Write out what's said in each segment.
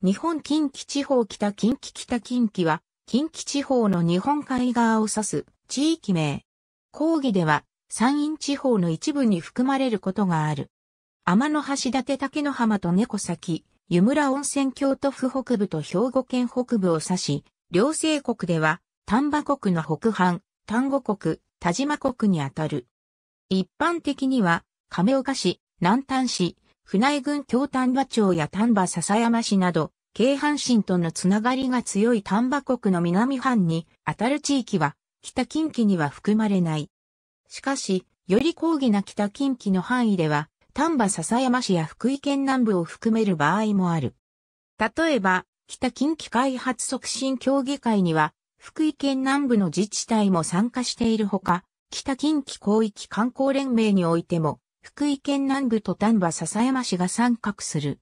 日本近畿地方北近畿北近畿は、近畿地方の日本海側を指す地域名。講義では、山陰地方の一部に含まれることがある。天の橋立竹の浜と猫先、湯村温泉京都府北部と兵庫県北部を指し、両政国では、丹波国の北半、丹後国、田島国にあたる。一般的には、亀岡市、南丹市、船井郡京丹波町や丹波篠山市など、京阪神とのつながりが強い丹波国の南藩に当たる地域は、北近畿には含まれない。しかし、より広義な北近畿の範囲では、丹波篠山市や福井県南部を含める場合もある。例えば、北近畿開発促進協議会には、福井県南部の自治体も参加しているほか、北近畿広域観光連盟においても、福井県南部と丹波篠山市が参画する。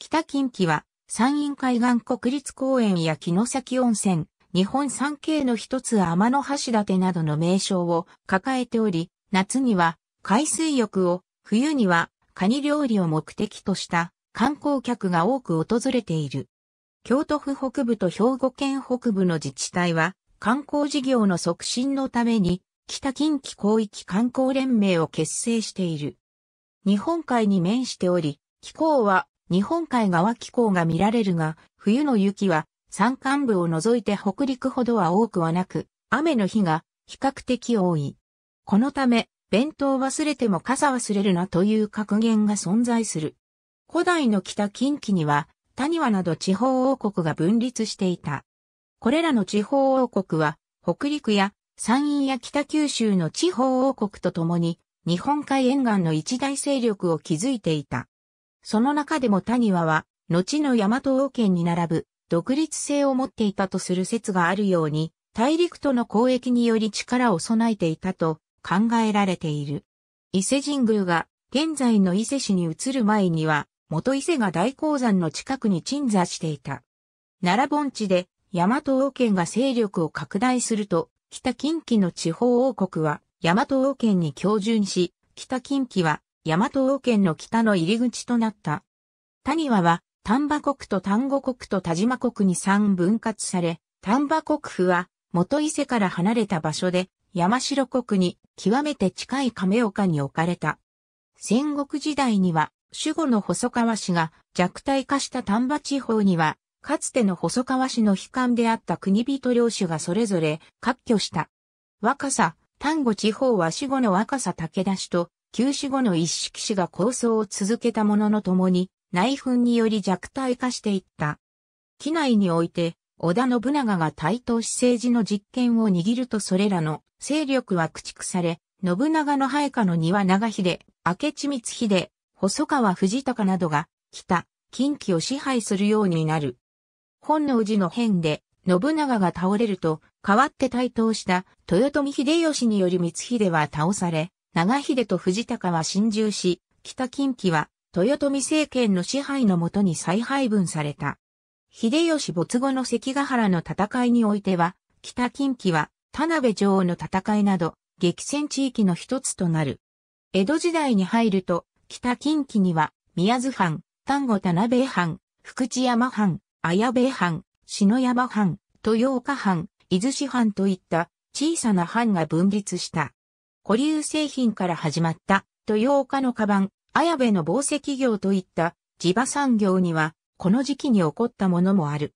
北近畿は、山陰海岸国立公園や木の先温泉、日本三景の一つ天の橋立などの名称を抱えており、夏には海水浴を、冬にはカニ料理を目的とした観光客が多く訪れている。京都府北部と兵庫県北部の自治体は観光事業の促進のために北近畿広域観光連盟を結成している。日本海に面しており、気候は日本海側気候が見られるが、冬の雪は山間部を除いて北陸ほどは多くはなく、雨の日が比較的多い。このため、弁当忘れても傘忘れるなという格言が存在する。古代の北近畿には、谷和など地方王国が分立していた。これらの地方王国は、北陸や山陰や北九州の地方王国とともに、日本海沿岸の一大勢力を築いていた。その中でも谷和は、後の大和王権に並ぶ、独立性を持っていたとする説があるように、大陸との交易により力を備えていたと考えられている。伊勢神宮が現在の伊勢市に移る前には、元伊勢が大鉱山の近くに鎮座していた。奈良盆地で大和王権が勢力を拡大すると、北近畿の地方王国は、大和王権に授にし、北近畿は、大和王権の北の入り口となった。谷和は、丹波国と丹後国と田島国に3分割され、丹波国府は、元伊勢から離れた場所で、山城国に極めて近い亀岡に置かれた。戦国時代には、守護の細川氏が弱体化した丹波地方にはかつての細川氏の悲観であった国人領主がそれぞれ割拠した。若狭、丹後地方は死後の若狭武田氏と旧死後の一色氏が構想を続けたものの共に内紛により弱体化していった。機内において織田信長が対等し政治の実権を握るとそれらの勢力は駆逐され、信長の配下の庭長秀、明智光秀、細川藤高などが、北、近畿を支配するようになる。本能寺の変で、信長が倒れると、代わって台頭した豊臣秀吉により光秀は倒され、長秀と藤高は侵入し、北近畿は豊臣政権の支配のもとに再配分された。秀吉没後の関ヶ原の戦いにおいては、北近畿は田辺城王の戦いなど、激戦地域の一つとなる。江戸時代に入ると、北近畿には、宮津藩、丹後田辺藩、福知山藩、綾部藩、篠山藩、豊岡藩、伊豆市藩といった小さな藩が分立した。古流製品から始まった豊岡のカバン、綾部の紡績業といった地場産業にはこの時期に起こったものもある。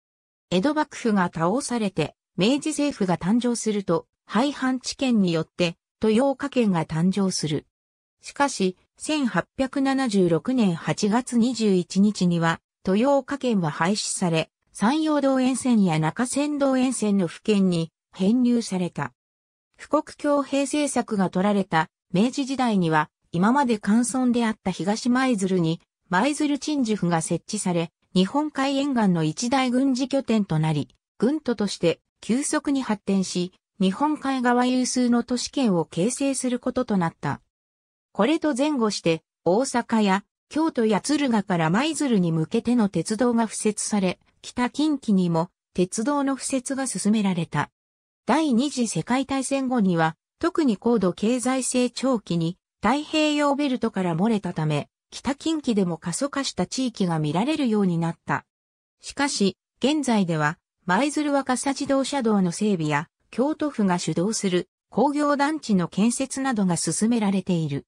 江戸幕府が倒されて明治政府が誕生すると廃藩置県によって豊岡県が誕生する。しかし、1876年8月21日には、豊岡県は廃止され、山陽道沿線や中山道沿線の府県に編入された。富国強兵政策が取られた明治時代には、今まで乾村であった東舞鶴に舞鶴鎮守府が設置され、日本海沿岸の一大軍事拠点となり、軍都として急速に発展し、日本海側有数の都市圏を形成することとなった。これと前後して、大阪や京都や敦賀から舞鶴に向けての鉄道が敷設され、北近畿にも鉄道の敷設が進められた。第二次世界大戦後には、特に高度経済成長期に太平洋ベルトから漏れたため、北近畿でも過疎化した地域が見られるようになった。しかし、現在では、舞鶴若狭自動車道の整備や、京都府が主導する工業団地の建設などが進められている。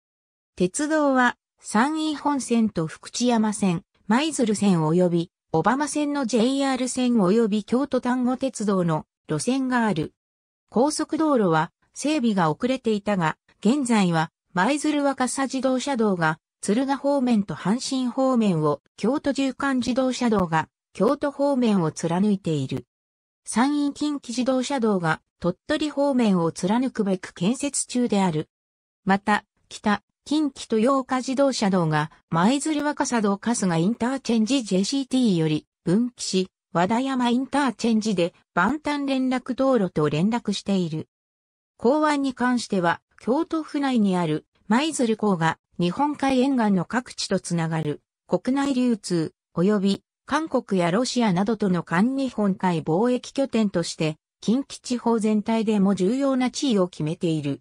鉄道は山陰本線と福知山線、舞鶴線及び、小浜線の JR 線及び京都丹後鉄道の路線がある。高速道路は整備が遅れていたが、現在は舞鶴若狭自動車道が敦賀方面と阪神方面を、京都縦貫自動車道が京都方面を貫いている。山陰近畿自動車道が鳥取方面を貫くべく建設中である。また、北、近畿豊岡自動車道が、舞鶴若狭道春日インターチェンジ JCT より分岐し、和田山インターチェンジで万端連絡道路と連絡している。港湾に関しては、京都府内にある舞鶴港が日本海沿岸の各地とつながる国内流通及び韓国やロシアなどとの韓日本海貿易拠点として近畿地方全体でも重要な地位を決めている。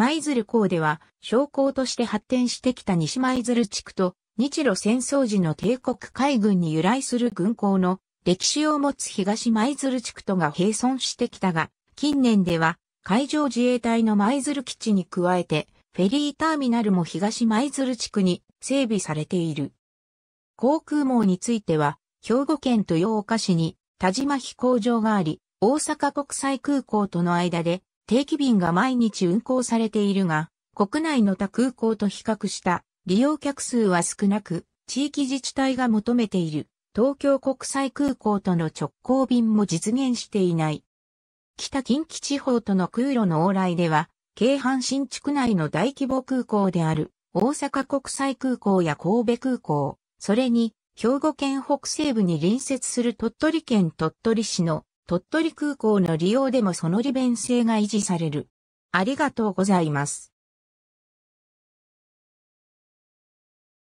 舞鶴港では、商港として発展してきた西舞鶴地区と、日露戦争時の帝国海軍に由来する軍港の歴史を持つ東舞鶴地区とが並存してきたが、近年では海上自衛隊の舞鶴基地に加えて、フェリーターミナルも東舞鶴地区に整備されている。航空網については、兵庫県豊岡市に田島飛行場があり、大阪国際空港との間で定期便が毎日運行されているが、国内の他空港と比較した利用客数は少なく、地域自治体が求めている東京国際空港との直行便も実現していない。北近畿地方との空路の往来では、京阪新地区内の大規模空港である大阪国際空港や神戸空港、それに兵庫県北西部に隣接する鳥取県鳥取市の鳥取空港の利用でもその利便性が維持される。ありがとうございます。